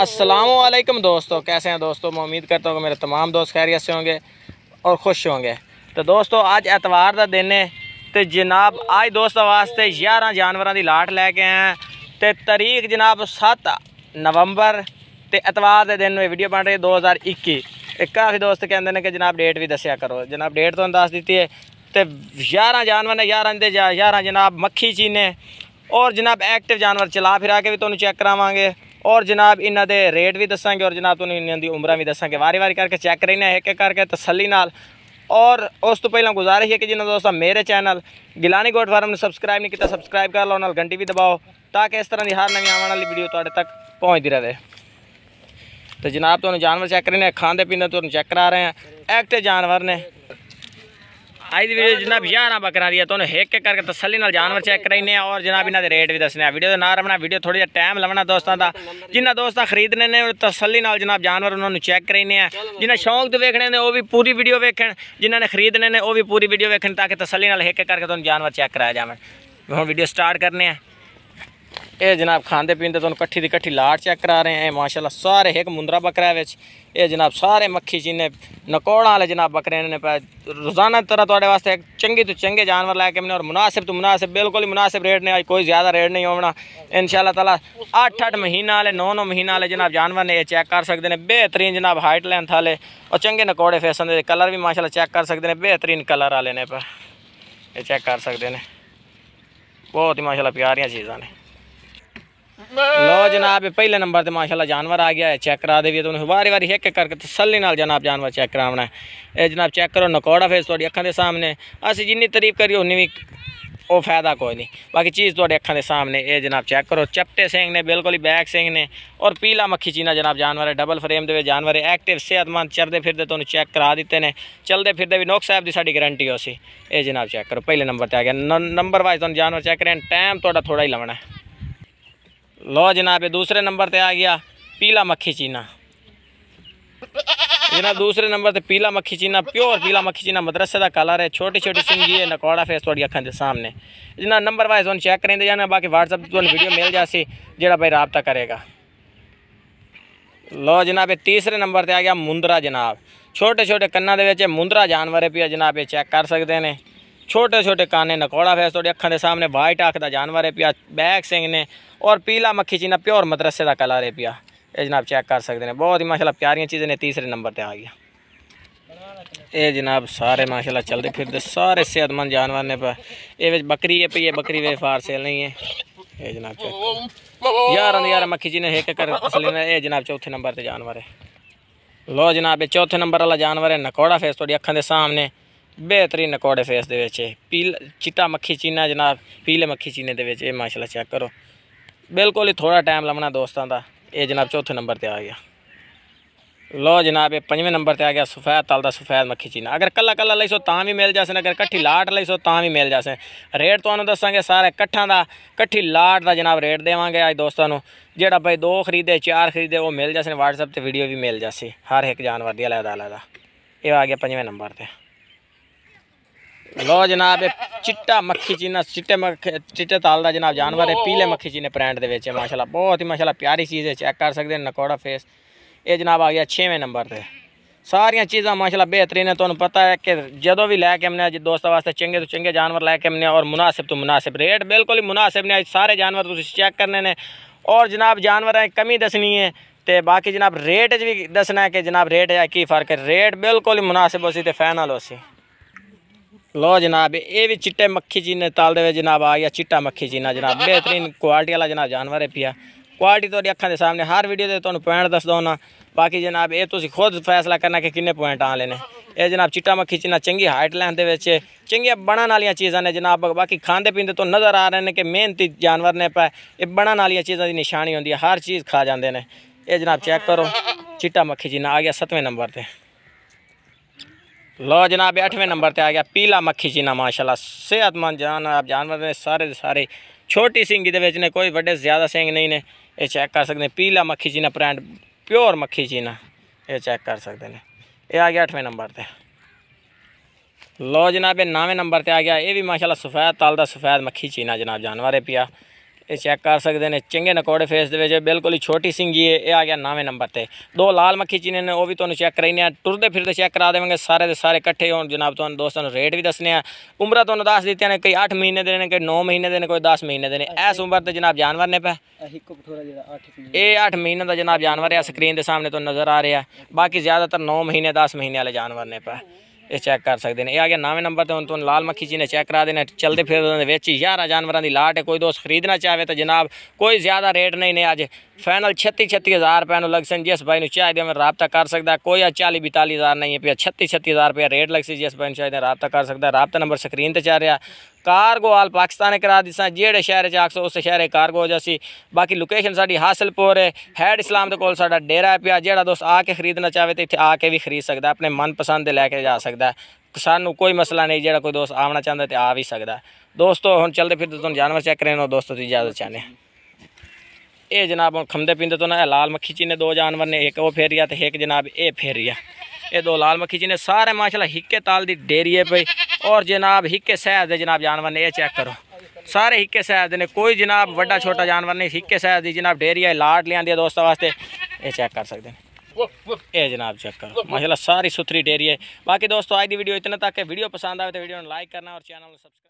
असलम दोस्तों कैसे हैं दोस्तों मैं उम्मीद करता हूँ कि मेरे तमाम दोस्त खैरियत से होंगे और खुश होंगे तो दोस्तों अज एतवार का दिन है तो जनाब आज दोस्तों वास्ते ञारह जानवरों की लाट लैके आए तो तरीक जनाब सत्त नवंबर तो एतवार के दिन में वीडियो बन रही है दो हज़ार इक्की काफ़ी दोस्त कहते हैं कि जनाब डेट भी दसिया करो जनाब डेट तो दस दी है तो ञारह जानवर ने ञारह ञारह जनाब मक्खी चीने और जनाब एक्टिव जानवर चला फिरा के भी तुम्हें चेक करावे ਔਰ ਜਨਾਬ ਇਹਨਾਂ ਦੇ ਰੇਟ ਵੀ ਦੱਸਾਂਗੇ ਔਰ ਜਨਾਬ ਤੁਹਾਨੂੰ ਇਹਨਾਂ ਦੀ ਉਮਰਾਂ ਵੀ ਦੱਸਾਂਗੇ ਵਾਰੀ-ਵਾਰੀ ਕਰਕੇ ਚੈੱਕ ਰਹਿਣਾ ਇੱਕ ਇੱਕ ਕਰਕੇ ਤਸੱਲੀ ਨਾਲ ਔਰ ਉਸ ਤੋਂ ਪਹਿਲਾਂ ਗੁਜ਼ਾਰਿਸ਼ ਹੈ ਕਿ ਜਿਨ੍ਹਾਂ ਦੋਸਤਾਂ ਮੇਰੇ ਚੈਨਲ ਗਿਲਾਨੀ ਗੋਟ ਫਾਰਮ ਨੂੰ ਸਬਸਕ੍ਰਾਈਬ ਨਹੀਂ ਕੀਤਾ ਸਬਸਕ੍ਰਾਈਬ ਕਰ ਲਓ ਨਾਲ ਘੰਟੀ ਵੀ ਦਬਾਓ ਤਾਂ ਕਿ ਇਸ ਤਰ੍ਹਾਂ ਦੀ ਹਰ ਨਵੀਂ ਆਉਣ ਵਾਲੀ ਵੀਡੀਓ ਤੁਹਾਡੇ ਤੱਕ ਪਹੁੰਚਦੀ ਰਹੇ ਤੇ ਜਨਾਬ ਤੁਹਾਨੂੰ ਜਾਨਵਰ ਚੈੱਕ ਕਰਨੇ ਖਾਂਦੇ ਪੀਂਦੇ ਤੁਹਾਨੂੰ ਚੈੱਕ ਕਰਾ ਰਹੇ ਆ ਐਕਟ ਜਾਨਵਰ ਨੇ ਅੱਜ ਦੀ ਵੀਡੀਓ ਜਨਾਬ 11 ਬੱਕਰਾਂ ਦੀ ਆ ਤੁਹਾਨੂੰ ਇੱਕ ਇੱਕ ਕਰਕੇ ਤਸੱਲੀ ਨਾਲ ਜਾਨਵਰ ਚੈੱਕ ਕਰਾਈਨੇ ਆ ਔਰ ਜਨਾਬ ਇਹਨਾਂ ਦੇ ਰੇਟ ਵੀ ਦੱਸਨੇ ਆ ਵੀਡੀਓ ਦਾ ਨਾਮ ਰਮਣਾ ਵੀਡੀਓ ਥੋੜੀ ਜਿਹਾ ਟਾਈਮ ਲਵਣਾ ਦੋਸਤਾਂ ਦਾ ਜਿਨ੍ਹਾਂ ਦੋਸਤਾਂ ਖਰੀਦਨੇ ਨੇ ਤਸੱਲੀ ਨਾਲ ਜਨਾਬ ਜਾਨਵਰ ਉਹਨਾਂ ਨੂੰ ਚੈੱਕ ਕਰਾਈਨੇ ਆ ਜਿਨ੍ਹਾਂ ਸ਼ੌਂਕ ਤੇ ਵੇਖਣੇ ਨੇ ਉਹ ਵੀ ਪੂਰੀ ਵੀਡੀਓ ਵੇਖਣ ਜਿਨ੍ਹਾਂ ਨੇ ਖਰੀਦਨੇ ਨੇ ਉਹ ਵੀ ਪੂਰੀ ਵੀਡੀਓ ਵੇਖਣ ਤਾਂ ਕਿ ਤਸੱਲੀ ਨਾਲ ਇੱਕ ਇੱਕ ਕਰਕੇ ਤੁਹਾਨੂੰ ਜਾਨਵਰ ਚੈੱਕ ਕਰਾਇਆ ਜਾਵੇ ਹੁਣ ਵੀਡੀਓ ਸਟਾਰਟ ਕਰਨੇ ਆ ये जनाब खाते पीते तो कट्ठी दट्ठी लाट चेक करा रहे हैं माशाला सारे एक मुंदरा बकरा बच्च ये जनाब सारे मक्खी जिन्हें नकौड़ा वाले जनाब बकरे ने रोजाना तरह थोड़े तो वास्ते चंकी तो चंगे जानवर लैके मैंने और मुनासिब तो मुनासिब बिल्कुल ही मुनासिब रेट ने कोई ज़्यादा रेट नहीं होना इन शाला तला अठ अठ महीना वाले नौ नौ महीने वाले जनाब जानवर ने यह चेक कर सकते हैं बेहतरीन जनाब हाइट लेंथ आए और चंगे नकौड़े फेसन दे कलर भी माशाला चेक कर सकते हैं बेहतरीन कलर आए ने चेक कर सकते हैं बहुत ही माशाला प्यारियाँ चीज़ा ने ਲੋ ਜਨਾਬ ਇਹ ਪਹਿਲੇ ਨੰਬਰ ਤੇ ਮਾਸ਼ਾਅੱਲਾ ਜਾਨਵਰ ਆ ਗਿਆ ਹੈ ਚੈੱਕ ਕਰਾ ਦੇ ਵੀ ਤੁਹਾਨੂੰ ਵਾਰੀ-ਵਾਰੀ ਇੱਕ ਇੱਕ ਕਰਕੇ ਤਸੱਲੀ ਨਾਲ ਜਨਾਬ ਜਾਨਵਰ ਚੈੱਕ ਕਰਾਉਣਾ ਇਹ ਜਨਾਬ ਚੈੱਕ ਕਰੋ ਨਕੋੜਾ ਫੇਸ ਤੁਹਾਡੀ ਅੱਖਾਂ ਦੇ ਸਾਹਮਣੇ ਅਸੀਂ ਜਿੰਨੀ ਤਾਰੀਫ ਕਰੀ ਉਨੀ ਵੀ ਉਹ ਫਾਇਦਾ ਕੋਈ ਨਹੀਂ ਬਾਕੀ ਚੀਜ਼ ਤੁਹਾਡੇ ਅੱਖਾਂ ਦੇ ਸਾਹਮਣੇ ਇਹ ਜਨਾਬ ਚੈੱਕ ਕਰੋ ਚਪਟੇ ਸਿੰਘ ਨੇ ਬਿਲਕੁਲ ਹੀ ਬੈਕ ਸਿੰਘ ਨੇ ਔਰ ਪੀਲਾ ਮੱਖੀ ਚੀਨਾ ਜਨਾਬ ਜਾਨਵਰ ਹੈ ਡਬਲ ਫਰੇਮ ਦੇ ਵਿੱਚ ਜਾਨਵਰ ਹੈ ਐਕਟਿਵ ਸਿਹਤਮੰਦ ਚਰਦੇ ਫਿਰਦੇ ਤੁਹਾਨੂੰ ਚੈੱਕ ਕਰਾ ਦਿੱਤੇ ਨੇ ਚਲਦੇ ਫਿਰਦੇ ਵੀ ਨੋਕ ਸਾਹਿਬ ਦੀ ਸਾਡੀ ਗਾਰੰਟੀ ਹੋ ਸੀ ਇਹ ਜਨਾਬ ਚੈੱਕ ਕਰੋ ਪਹਿਲੇ ਨੰਬਰ ਤੇ ਆ ਗਿਆ ਨੰਬਰ ਵਾਈਜ਼ ਤੁਹਾਨੂੰ ਜਾਨਵਰ ਚੈੱਕ ਕਰਨ ਟਾਈਮ ਤੁਹਾਡਾ ਥੋੜਾ ਹੀ ਲਵਣਾ लो जनाब दूसरे नंबर पर आ गया पीला मक्खी चीना जनाब दूसरे नंबर पे पीला मक्खी चीना प्योर पीला मक्खी चीना मदरसे का कलर है छोटी छोटी सिंगी है नकौड़ा फेस थोड़ी अखा के सामने जनाब नंबर वाइज उन्हें चेक करें जाना बाकी व्हाट्सअप वीडियो मिल जासी जरा भाई रबता करेगा लो जनाब तीसरे नंबर पर आ गया मुंदरा जनाब छोटे छोटे कन्ना के मुंदरा जानवर है भी जनाब ये चेक कर सकते हैं छोटे ਛੋਟੇ ਕਾਨੇ ਨਕੋੜਾ ਫੇਸ थोड़ी ਅੱਖਾਂ के सामने वाइट आख का जानवर है पिया ਬੈਕ ਸਿੰਘ ने और पीला मखी ਚੀਨਾ प्योर ਮਦਰਸੇ का कलर है पिया ये जनाब ਚੈੱਕ कर सकते हैं बहुत ही माशाला ਪਿਆਰੀਆਂ चीज़ें ने तीसरे नंबर पर आ ਗਈਆਂ ये जनाब सारे माशाला चलते फिरते सारे सेहतमंद जानवर ने पर बकरी है पी है बकरी वे फार सेल नहीं है ये जनाब यार यार मक्खी जी ने एक कर ये जनाब चौथे नंबर से जानवर है लो जनाब ये चौथे नंबर वाला जानवर है नकौड़ा फेस थोड़ी अखा के सामने ਬਿਹਤਰੀਨ ਕੋੜੇ ਫੇਸ ਦੇ ਵਿੱਚ ਪੀਲ ਚਿੱਟਾ ਮੱਖੀ ਚੀਨਾ ਜਨਾਬ ਪੀਲੇ ਮੱਖੀ ਚੀਨੇ ਦੇ ਵਿੱਚ ਇਹ ਮਾਸ਼ਾਅੱਲਾ ਚੈੱਕ ਕਰੋ ਬਿਲਕੁਲ ਹੀ ਥੋੜਾ ਟਾਈਮ ਲਮਣਾ ਦੋਸਤਾਂ ਦਾ ਇਹ ਜਨਾਬ ਚੌਥੇ ਨੰਬਰ ਤੇ ਆ ਗਿਆ ਲੋ ਜਨਾਬ ਇਹ ਪੰਜਵੇਂ ਨੰਬਰ ਤੇ ਆ ਗਿਆ ਸਫੈਦ ਤਲ ਦਾ ਸਫੈਦ ਮੱਖੀ ਚੀਨਾ ਅਗਰ ਕੱਲਾ ਕੱਲਾ ਲਈ ਸੋ ਤਾਂ ਵੀ ਮਿਲ ਜਾਸਨ ਅਗਰ ਇਕੱਠੀ ਲਾਟ ਲਈ ਸੋ ਤਾਂ ਵੀ ਮਿਲ ਜਾਸੇ ਰੇਟ ਤੁਹਾਨੂੰ ਦੱਸਾਂਗੇ ਸਾਰੇ ਇਕੱਠਾਂ ਦਾ ਇਕੱਠੀ ਲਾਟ ਦਾ ਜਨਾਬ ਰੇਟ ਦੇਵਾਂਗੇ ਅੱਜ ਦੋਸਤਾਂ ਨੂੰ ਜਿਹੜਾ ਭਾਈ ਦੋ ਖਰੀਦੇ ਚਾਰ ਖਰੀਦੇ ਉਹ ਮਿਲ ਜਾਸਨ WhatsApp ਤੇ ਵੀਡੀਓ ਵੀ ਮਿਲ ਜਾਸੀ ਹਰ ਇੱਕ ਜਾਨਵਰ ਦੀ ਅਲੱਗ ਅਲੱਗ ਇਹ ਆ ਗਿਆ ਪੰਜਵੇਂ ਨੰਬਰ ਤੇ लो जनाब चिट्टा मक्खी चीना चिट्टे मक्खी चिट्टे ताल का जनाब जानवर है पीले मक्खी चीने ब्रांड के माशाला बहुत ही माशाला प्यारी चीज़ है चैक कर सकते नकौड़ा फेस ये जनाब आ गया छेवें नंबर से सारिया चीज़ा माशाला बेहतरीन है तुम्हें पता है कि जो भी लैके हमने अज दोस्तों वास्ते चंगे तो चंगे जानवर लैके हमने और मुनासिब तो मुनासिब रेट बिल्कुल ही मुनासिब ने सारे जानवर तुम चेक करने ने और जनाब जानवर कमी दसनी है तो बाकी जनाब रेट भी दसना है कि जनाब रेट है की फ़र्क है रेट बिल्कुल ही मुनासिब उसी तो फैनल उसी लो जनाब ये भी चिट्टे मक्खी चीने तल दे जनाब आ गया चिट्टा मक्खी चीना जनाब बेहतरीन क्वालिटी वाला जनाब जानवर है पिया क्वालिटी तो अखा के सामने हर वीडियो से तुम पॉइंट दस दो बाकी जनाब ये तुम खुद फैसला करना कि किन्ने पॉइंट आ लेने ये जनाब चिट्टा मक्खी चीना चंगी हाइट लैंड के चंगी बनने वाली चीज़ा ने जनाब बाकी खाते पीते तो नज़र आ रहे हैं कि मेहनती जानवर ने पै ये बनने वाली चीज़ों की निशानी होंगी हर चीज़ खा जाते हैं ये जनाब चेक करो चिट्टा मक्खी चीना आ गया सत्वें नंबर से लो जनाब अठवें नंबर पर आ गया पीला मक्खी चीना माशाला सेहतमंद जान आप जानवर ने सारे सारे छोटी सिंगी दे ने कोई बड़े ज़्यादा सिंग नहीं ने यह चेक कर सकते पीला मक्खी चीना ब्रांड प्योर मक्खी चीना ये चेक कर सकते हैं ये आ गया अठवें नंबर पर लो जनाब नवे नंबर पर आ गया ये भी माशाला सफेद तल का सफेद मक्खी चीना जनाब जानवर है पिया ਇਹ ਚੈੱਕ ਕਰ ਸਕਦੇ ਨੇ ਚੰਗੇ ਨਕੋੜੇ ਫੇਸ ਦੇ ਵਿੱਚ ਬਿਲਕੁਲ ਹੀ ਛੋਟੀ ਸਿੰਗੀ ਹੈ ਇਹ ਆ ਗਿਆ ਨਵੇਂ ਨੰਬਰ ਤੇ ਦੋ ਲਾਲ ਮੱਖੀ ਚੀਨੇ ਨੇ ਉਹ ਵੀ ਤੁਹਾਨੂੰ ਚੈੱਕ ਕਰਾਈਨੇ ਆ ਟੁਰਦੇ ਫਿਰਦੇ ਚੈੱਕ ਕਰਾ ਦੇਵਾਂਗੇ ਸਾਰੇ ਦੇ ਸਾਰੇ ਇਕੱਠੇ ਹੋਣ ਜਨਾਬ ਤੁਹਾਨੂੰ ਦੋਸਤਾਂ ਨੂੰ ਰੇਟ ਵੀ ਦੱਸਨੇ ਆ ਉਮਰਾਂ ਤੁਹਾਨੂੰ ਦੱਸ ਦਿੱਤੀਆਂ ਨੇ ਕਈ 8 ਮਹੀਨੇ ਦੇ ਨੇ ਕਈ 9 ਮਹੀਨੇ ਦੇ ਨੇ ਕੋਈ 10 ਮਹੀਨੇ ਦੇ ਨੇ ਇਸ ਉਮਰ ਤੇ ਜਨਾਬ ਜਾਨਵਰ ਨੇ ਪੈ ਇਹ 8 ਮਹੀਨੇ ਦਾ ਜਨਾਬ ਜਾਨਵਰ ਆ ਸਕਰੀਨ ਦੇ ਸਾਹਮਣੇ ਤੋਂ ਨਜ਼ਰ ਆ ਰਿਹਾ ਬਾਕੀ ਜ਼ਿਆਦਾਤਰ 9 ਮਹੀਨੇ 10 ਮਹੀਨੇ ਵਾਲੇ ਜਾਨਵਰ ਨੇ ਪੈ ਇਹ ਚੈੱਕ ਕਰ ਸਕਦੇ ਨੇ ਇਹ ਆ ਗਿਆ ਨਵੇਂ ਨੰਬਰ ਤੇ ਹੁਣ ਤੁਹਾਨੂੰ ਲਾਲ ਮੱਖੀ ਜੀ ਨੇ ਚੈੱਕ ਕਰਾ ਦੇਣਾ ਚਲਦੇ ਫਿਰਦੇ ਵਿੱਚ 11 ਜਾਨਵਰਾਂ ਦੀ ਲਾਟ ਹੈ ਕੋਈ ਦੋਸਤ ਖਰੀਦਣਾ ਚਾਹਵੇ ਤਾਂ ਜਨਾਬ ਕੋਈ ਜ਼ਿਆਦਾ ਰੇਟ ਨਹੀਂ ਨੇ ਅੱਜ फाइनल छत्तीस छत्तीस हज़ार रुपया सन जिस भाई चाहिए मैं रबता कर सकता कोई चाली बताली हज़ार नहीं है पे छत्तीस छत्तीस हज़ार रुपया रेट लगसी जिस भाई चाहिए रबता कर सकता रबता नंबर स्क्रीन पर चल रहा कारगो आल पाकिस्तान करा दी जेड़े शहर च आखसो उस शहर कारगो जैसी बाकी लोकेशन साड़ी हासिलपुर है हैड इस्लाम के कोल सा डेरा है पिया जो दोस्त आके खरीदना चाहे तो इतने आके भी खरीद सकता अपने मनपसंद लैके जा सकता है सानू कोई मसला नहीं जो कोई दोस्त आना चाहता तो आ भी सकता दोस्तों हम चलते फिर तुम जानवर चेक करें दोस्तों की इजाजत चाहते हैं ए जनाब खमदे पींदे तो ना लाल मक्खी चीने दो जानवर ने एक वो फेरिया तो एक जनाब ए फेरिया ये दो लाल मक्खी चीने सारे माशाल्लाह हिक्के ताल दी डेरिए पे और जनाब हिक्के सैज दे जनाब जानवर ने ये चेक करो सारे हिक्के सैज ने कोई जनाब वड्डा छोटा जानवर नहीं हिक्के सैज दी जनाब डेरिया लाड लिया दोस्तों वास्ते ये चेक कर सकते हैं ਇਹ ਜਨਾਬ ਚੈੱਕ ਕਰੋ ਮਾਸ਼ਾਅੱਲਾ ਸਾਰੀ ਸੁਥਰੀ ਡੇਰੀ ਹੈ ਬਾਕੀ ਦੋਸਤੋ ਅੱਜ ਦੀ ਵੀਡੀਓ ਇਤਨਾ ਤੱਕ ਹੈ ਵੀਡੀਓ ਪਸੰਦ ਆਵੇ ਤਾਂ ਵੀਡੀਓ ਨੂੰ ਲਾਈਕ ਕਰਨਾ ਔਰ ਚੈਨਲ ਨੂੰ ਸਬਸਕ੍ਰਾਈਬ